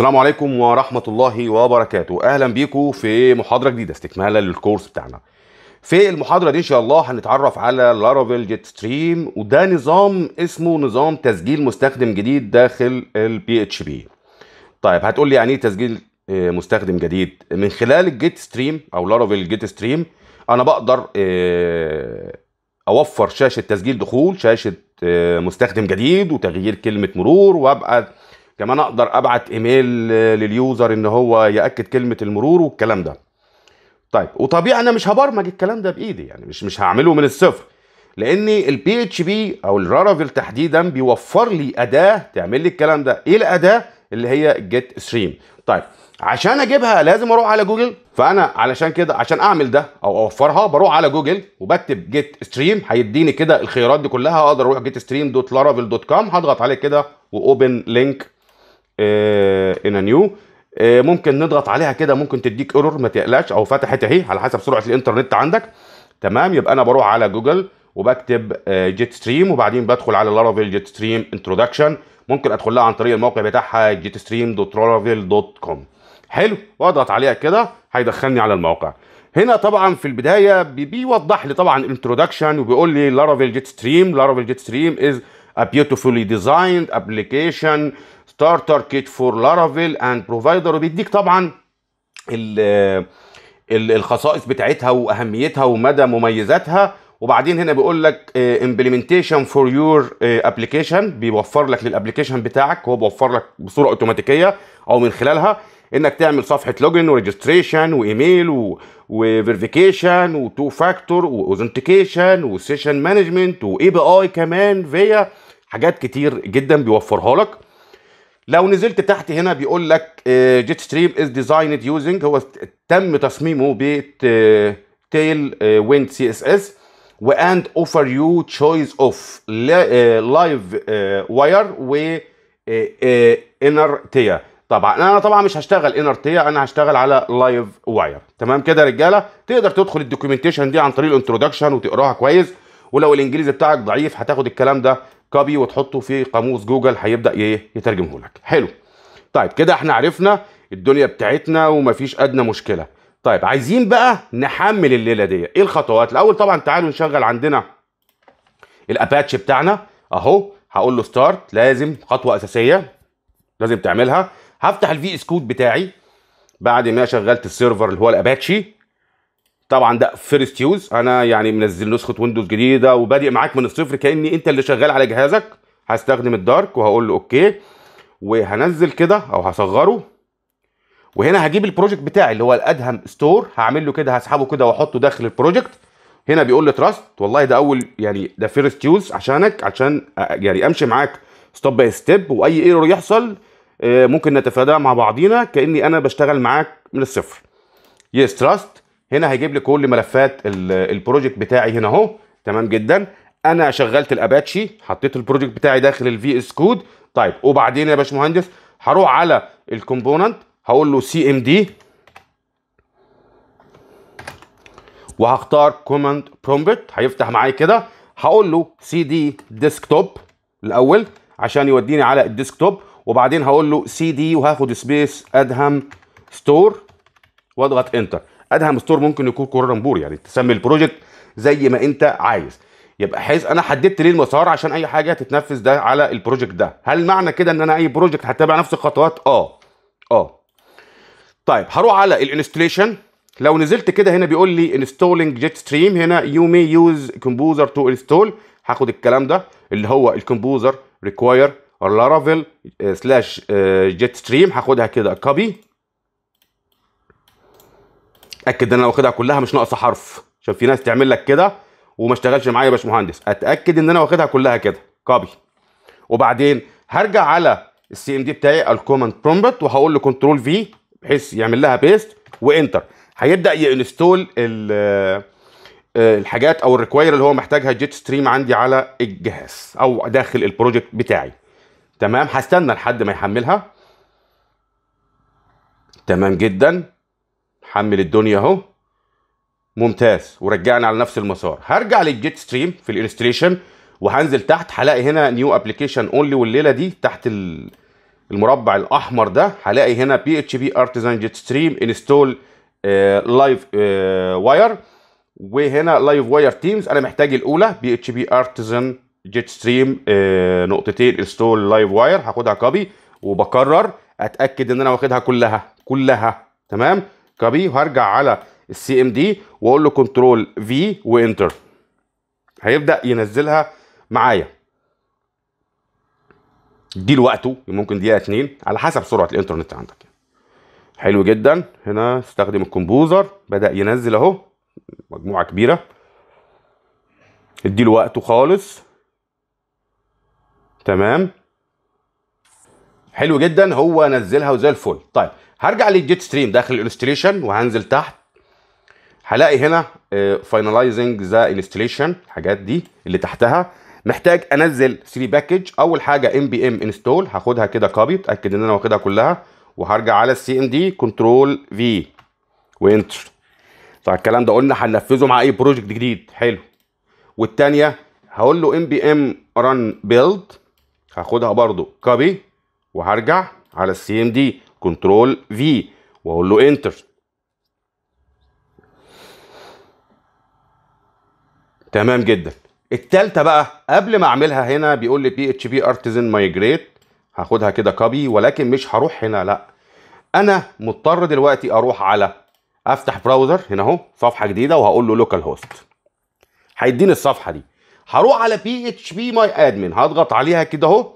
السلام عليكم ورحمة الله وبركاته أهلا بيكم في محاضرة جديدة استكمالا للكورس بتاعنا في المحاضرة دي إن شاء الله هنتعرف على لارافيل جيت ستريم وده نظام اسمه نظام تسجيل مستخدم جديد داخل البي اتش بي طيب هتقول لي يعني ايه تسجيل آه، مستخدم جديد من خلال الجيت ستريم او لارافيل جيت ستريم انا بقدر آه، اوفر شاشه تسجيل دخول شاشه آه، مستخدم جديد وتغيير كلمه مرور وابقى كمان اقدر ابعت ايميل لليوزر ان هو ياكد كلمه المرور والكلام ده طيب وطبيعي انا مش هبرمج الكلام ده بايدي يعني مش مش هعمله من الصفر لان البي اتش بي او الرارافيل تحديدا بيوفر لي اداه تعمل لي الكلام ده ايه الاداه اللي هي جيت ستريم طيب عشان اجيبها لازم اروح على جوجل فانا علشان كده عشان اعمل ده او اوفرها بروح على جوجل وبكتب جيت ستريم هيديني كده الخيارات دي كلها اقدر اروح جيت ستريم دوت لارافيل دوت كوم هضغط عليه كده واوبن لينك ان آه، نيو آه، ممكن نضغط عليها كده ممكن تديك ايرور ما تقلقش او فتحت اهي على حسب سرعه الانترنت عندك تمام يبقى انا بروح على جوجل وبكتب آه، جيت ستريم وبعدين بدخل على لارافيل جيت ستريم انتروداكشن ممكن ادخل لها عن طريق الموقع بتاعها جيت ستريم دوت لارافيل دوت كوم حلو واضغط عليها كده هيدخلني على الموقع هنا طبعا في البدايه بيوضح لي طبعا الانتروداكشن وبيقول لي لارافيل جيت ستريم لارافيل جيت ستريم از a beautifully designed application starter kit for Laravel and provider وبيديك طبعا الخصائص بتاعتها واهميتها ومدى مميزاتها وبعدين هنا بيقول لك امبلمنتيشن فور يور ابلكيشن بيوفر لك للابلكيشن بتاعك هو بيوفر لك بصوره اوتوماتيكيه او من خلالها انك تعمل صفحه لوجن وريجستريشن وايميل وفيريفيكيشن وتو فاكتور واوثنتيكيشن وسيشن مانجمنت واي بي اي كمان فيا حاجات كتير جدا بيوفرها لك لو نزلت تحت هنا بيقول لك جيت ستريم از ديزايند يوزنج هو تم تصميمه ب تيل ويند سي اس اس واند اوفر يو تشويس اوف لايف واير و انر آه، تيا آه، آه، طبعا انا طبعا مش هشتغل انر تيا انا هشتغل على لايف واير تمام كده يا رجاله تقدر تدخل الدوكيومنتيشن دي عن طريق الانترودكشن وتقراها كويس ولو الانجليزي بتاعك ضعيف هتاخد الكلام ده كوبي وتحطه في قاموس جوجل هيبدا يترجمه لك حلو طيب كده احنا عرفنا الدنيا بتاعتنا ومفيش ادنى مشكله طيب عايزين بقى نحمل الليله دي ايه الخطوات الاول طبعا تعالوا نشغل عندنا الاباتش بتاعنا اهو هقول له ستارت لازم خطوه اساسيه لازم تعملها هفتح الفي اس كود بتاعي بعد ما شغلت السيرفر اللي هو الاباتشي طبعا ده فيرست يوز انا يعني منزل نسخه ويندوز جديده وبادئ معاك من الصفر كاني انت اللي شغال على جهازك هستخدم الدارك وهقول له اوكي وهنزل كده او هصغره وهنا هجيب البروجكت بتاعي اللي هو الادهم ستور هعمل له كده هسحبه كده واحطه داخل البروجكت هنا بيقول لي تراست والله ده اول يعني ده فيرست يوز عشانك عشان يعني امشي معاك ستوب باي ستيب واي ايرور يحصل آه، ممكن نتفاداه مع بعضينا كاني انا بشتغل معاك من الصفر يس تراست هنا هيجيب لي كل ملفات البروجكت بتاعي هنا اهو تمام جدا انا شغلت الاباتشي حطيت البروجكت بتاعي داخل الفي اس كود طيب وبعدين يا باشمهندس هروح على الكومبوننت هقول له سي ام دي وهختار كوماند برومبت هيفتح معايا كده هقول له سي دي ديسكتوب الاول عشان يوديني على الديسكتوب وبعدين هقول له سي دي وهاخد سبيس ادهم ستور واضغط انتر ادهم ستور ممكن يكون كورنبور يعني تسمي البروجكت زي ما انت عايز يبقى حيث انا حددت ليه المسار عشان اي حاجه تتنفذ ده على البروجكت ده هل معنى كده ان انا اي بروجكت هتابع نفس الخطوات اه اه طيب هروح على الانستليشن لو نزلت كده هنا بيقول لي انستولينج جيت ستريم هنا يو مي يوز كومبوزر تو انستول هاخد الكلام ده اللي هو الكومبوزر ريكواير لارافيل سلاش جيت ستريم هاخدها كده كوبي اتاكد ان انا واخدها كلها مش ناقصه حرف عشان في ناس تعمل لك كده وما اشتغلش معايا يا باشمهندس اتاكد ان انا واخدها كلها كده كوبي وبعدين هرجع على السي ام دي بتاعي الكومند برومبت وهقول له كنترول في بحيث يعمل لها بيست وانتر هيبدا ينستول آه، آه، الحاجات او الريكواير اللي هو محتاجها جيت ستريم عندي على الجهاز او داخل البروجكت بتاعي تمام هستنى لحد ما يحملها تمام جدا حمل الدنيا اهو ممتاز ورجعنا على نفس المسار هرجع للجيت ستريم في الانستريشن وهنزل تحت هلاقي هنا نيو ابلكيشن اونلي والليله دي تحت المربع الاحمر ده هلاقي هنا بي اتش بي ارتيزان جيت ستريم انستول لايف واير وهنا لايف واير تيمز انا محتاج الاولى بي اتش بي ارتيزان جيت ستريم نقطتين انستول لايف واير هاخدها كوبي وبكرر اتاكد ان انا واخدها كلها كلها تمام كوبي وهرجع على السي ام دي واقول له كنترول في وانتر هيبدا ينزلها معايا اديله وقته ممكن دقيقه اتنين على حسب سرعه الانترنت عندك يعني. حلو جدا هنا استخدم الكمبوزر بدا ينزل اهو مجموعه كبيره اديله وقته خالص تمام حلو جدا هو نزلها وزي الفل طيب هرجع للجيت ستريم داخل الالستريشن وهنزل تحت هلاقي هنا فاينلايزنج ذا انستليشن الحاجات دي اللي تحتها محتاج انزل 3 باكج اول حاجه ام بي ام انستول هاخدها كده كوبي اتاكد ان انا واخدها كلها وهرجع على السي ام دي كنترول في وانتر طبعا الكلام ده قلنا هننفذه مع اي بروجكت جديد حلو والثانيه هقول له ام بي ام ران بيلد هاخدها برضو كوبي وهرجع على السي ام دي كنترول في واقول له انتر تمام جدا التالتة بقى قبل ما اعملها هنا بيقول لي بي اتش بي ارتزن مايجريت هاخدها كده كوبي ولكن مش هروح هنا لا انا مضطر دلوقتي اروح على افتح براوزر هنا اهو صفحه جديده وهقول له لوكال هوست هيديني الصفحه دي هروح على بي اتش بي ماي ادمن هضغط عليها كده اهو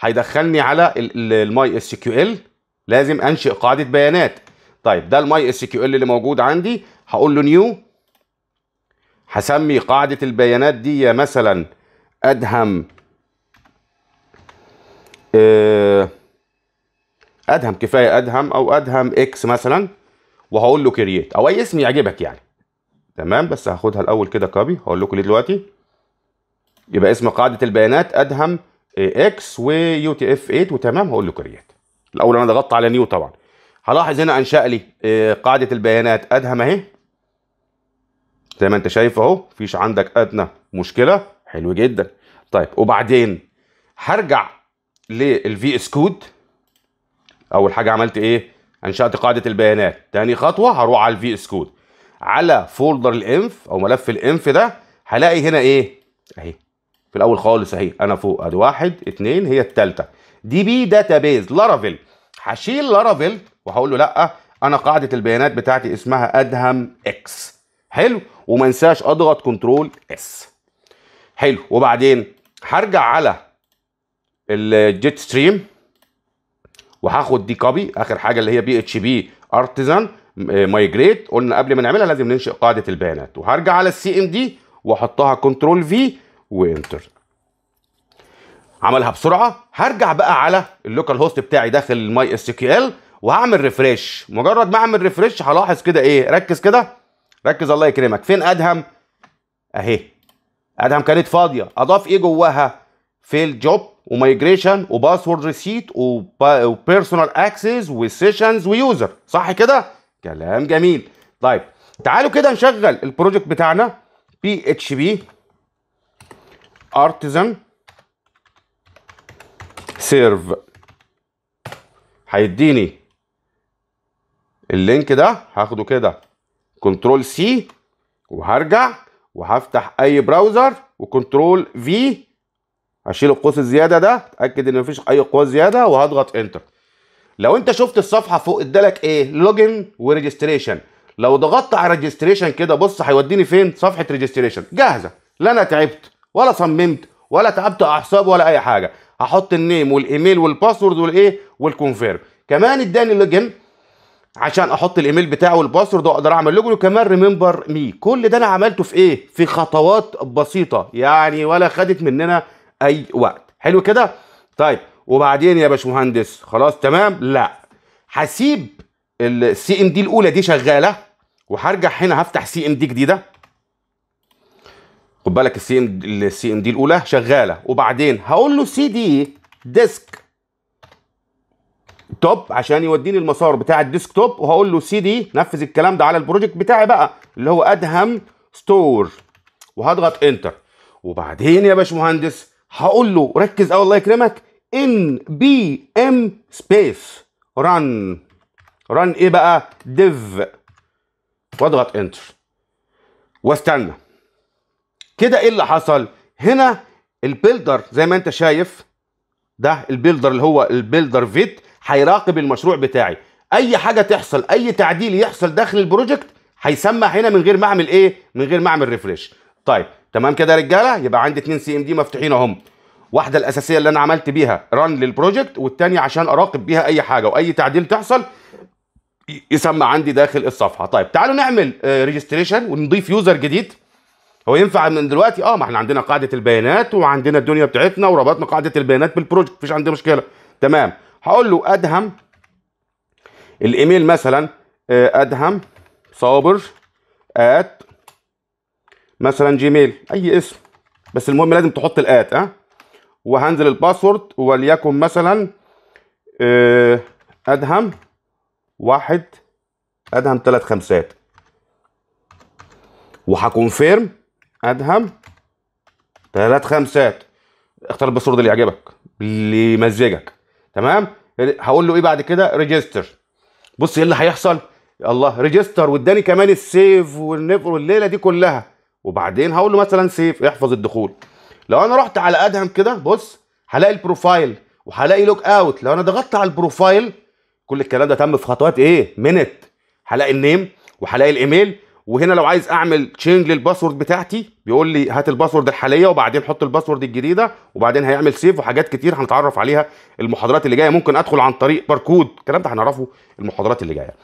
هيدخلني على الماي اس كيو ال لازم انشئ قاعده بيانات طيب ده الماي اس كيو ال اللي موجود عندي هقول له نيو هسمي قاعده البيانات دي مثلا ادهم آه، ادهم كفايه ادهم او ادهم اكس مثلا وهقول له كرييت او اي اسم يعجبك يعني تمام بس هاخدها الاول كده كوبي هقول لكم ليه دلوقتي يبقى اسم قاعده البيانات ادهم اكس ويو تي اف 8 وتمام هقول له كرييت الاول انا ضغطت على نيو طبعا هلاحظ هنا انشا لي آه، قاعده البيانات ادهم اهي زي ما انت شايف اهو مفيش عندك ادنى مشكله حلو جدا طيب وبعدين هرجع للفي اس كود اول حاجه عملت ايه انشات قاعده البيانات تاني خطوه هروح على الفي اس كود على فولدر الانف او ملف الانف ده هلاقي هنا ايه اهي في الاول خالص اهي انا فوق ادي واحد اتنين هي الثالثه دي بي داتابيز لارافيل هشيل لارافيل وهقول له لا انا قاعده البيانات بتاعتي اسمها ادهم اكس حلو وما انساش اضغط كنترول اس حلو وبعدين هرجع على الجيت ستريم وهاخد دي كوبي اخر حاجه اللي هي بي اتش بي ارتيزان مايجريت قلنا قبل ما نعملها لازم ننشئ قاعده البيانات وهرجع على السي ام دي واحطها كنترول في وانتر عملها بسرعه هرجع بقى على اللوكال هوست بتاعي داخل الماي اس كيو ال وهعمل ريفريش مجرد ما اعمل ريفريش هلاحظ كده ايه ركز كده ركز الله يكرمك فين ادهم اهي ادهم كانت فاضيه اضاف ايه جواها فيل جوب ومايجريشن وباسورد ريسيت وبيرسونال اكسس وسيشنز ويوزر صح كده كلام جميل طيب تعالوا كده نشغل البروجكت بتاعنا بي اتش بي ارتيزن سيرف هيديني اللينك ده هاخده كده كنترول سي وهرجع وهفتح اي براوزر وكنترول في هشيل القوس الزياده ده اتاكد ان مفيش اي قوس زياده وهضغط انتر لو انت شفت الصفحه فوق ادالك ايه لوجن وريجستريشن لو ضغطت على ريجستريشن كده بص هيوديني فين صفحه ريجستريشن جاهزه لا انا تعبت ولا صممت ولا تعبت اعصاب ولا اي حاجه هحط النيم والايميل والباسورد والايه والكونفيرم كمان اداني لوجن عشان احط الايميل بتاعه والباسورد واقدر اعمل لوجن وكمان ريمبر مي كل ده انا عملته في ايه في خطوات بسيطه يعني ولا خدت مننا اي وقت حلو كده طيب وبعدين يا باشمهندس خلاص تمام لا هسيب السي ام دي الاولى دي شغاله وهرجع هنا هفتح سي ام دي جديده خد بالك السي ام السي ام دي الاولى شغاله وبعدين هقول له سي دي ديسك توب عشان يوديني المسار بتاع الديسك توب وهقول له سي دي نفذ الكلام ده على البروجكت بتاعي بقى اللي هو ادهم ستور وهضغط انتر وبعدين يا باشمهندس هقول له ركز قوي الله يكرمك ان بي ام سبيس رن رن ايه بقى ديف واضغط انتر واستنى كده ايه اللي حصل هنا البيلدر زي ما انت شايف ده البيلدر اللي هو البيلدر فيت هيراقب المشروع بتاعي اي حاجه تحصل اي تعديل يحصل داخل البروجكت هيسمع هنا من غير ما اعمل ايه من غير ما اعمل ريفريش طيب تمام كده يا رجاله يبقى عندي اتنين سي ام دي مفتوحين اهم واحده الاساسيه اللي انا عملت بيها ران للبروجكت والتانيه عشان اراقب بيها اي حاجه واي تعديل تحصل يسمع عندي داخل الصفحه طيب تعالوا نعمل ريجستريشن آه، ونضيف يوزر جديد هو ينفع من دلوقتي اه ما احنا عندنا قاعده البيانات وعندنا الدنيا بتاعتنا وربطنا قاعده البيانات بالبروجكت مفيش عندي مشكله تمام هقول له ادهم الايميل مثلا آه، ادهم صابر ات مثلا جيميل اي اسم بس المهم لازم تحط الات اه وهنزل الباسورد وليكن مثلا آه، ادهم واحد ادهم ثلاث خمسات وهكونفيرم ادهم ثلاث خمسات اختار الباسورد اللي يعجبك اللي يمزجك تمام هقول له ايه بعد كده ريجستر بص ايه اللي هيحصل الله ريجستر واداني كمان السيف والنفر والليله دي كلها وبعدين هقول له مثلا سيف احفظ الدخول لو انا رحت على ادهم كده بص هلاقي البروفايل وهلاقي لوك اوت لو انا ضغطت على البروفايل كل الكلام ده تم في خطوات ايه منت هلاقي النيم وهلاقي الايميل وهنا لو عايز اعمل تشينج للباسورد بتاعتي بيقول لي هات الباسورد الحاليه وبعدين حط الباسورد الجديده وبعدين هيعمل سيف وحاجات كتير هنتعرف عليها المحاضرات اللي جايه ممكن ادخل عن طريق باركود الكلام ده هنعرفه المحاضرات اللي جايه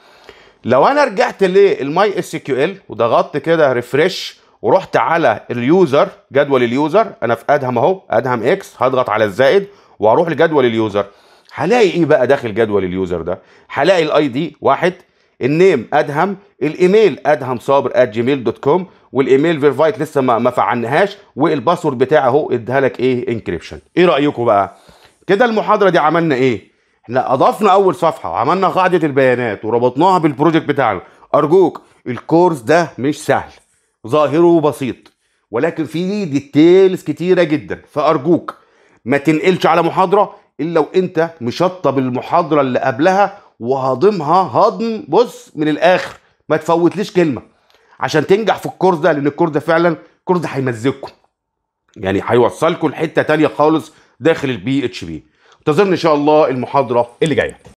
لو انا رجعت للماي اس كيو ال وضغطت كده ريفرش ورحت على اليوزر جدول اليوزر انا في ادهم اهو ادهم اكس هضغط على الزائد واروح لجدول اليوزر هلاقي ايه بقى داخل جدول اليوزر ده هلاقي الاي دي 1 النيم ادهم الايميل ادهم صابر ات جيميل دوت كوم والايميل فيرفايت لسه ما, ما فعلناهاش والباسورد بتاعه اهو اديها لك ايه انكريبشن ايه رايكم بقى كده المحاضره دي عملنا ايه احنا اضفنا اول صفحه وعملنا قاعده البيانات وربطناها بالبروجكت بتاعنا ارجوك الكورس ده مش سهل ظاهره بسيط ولكن فيه ديتيلز كتيره جدا فارجوك ما تنقلش على محاضره الا وانت مشطب المحاضره اللي قبلها وهاضمها هضم بص من الاخر ما تفوتليش كلمه عشان تنجح في الكورس ده لان الكورس ده فعلا الكورس ده هيمزجكم يعني هيوصلكم لحته تانية خالص داخل البي اتش بي انتظرني ان شاء الله المحاضره اللي جايه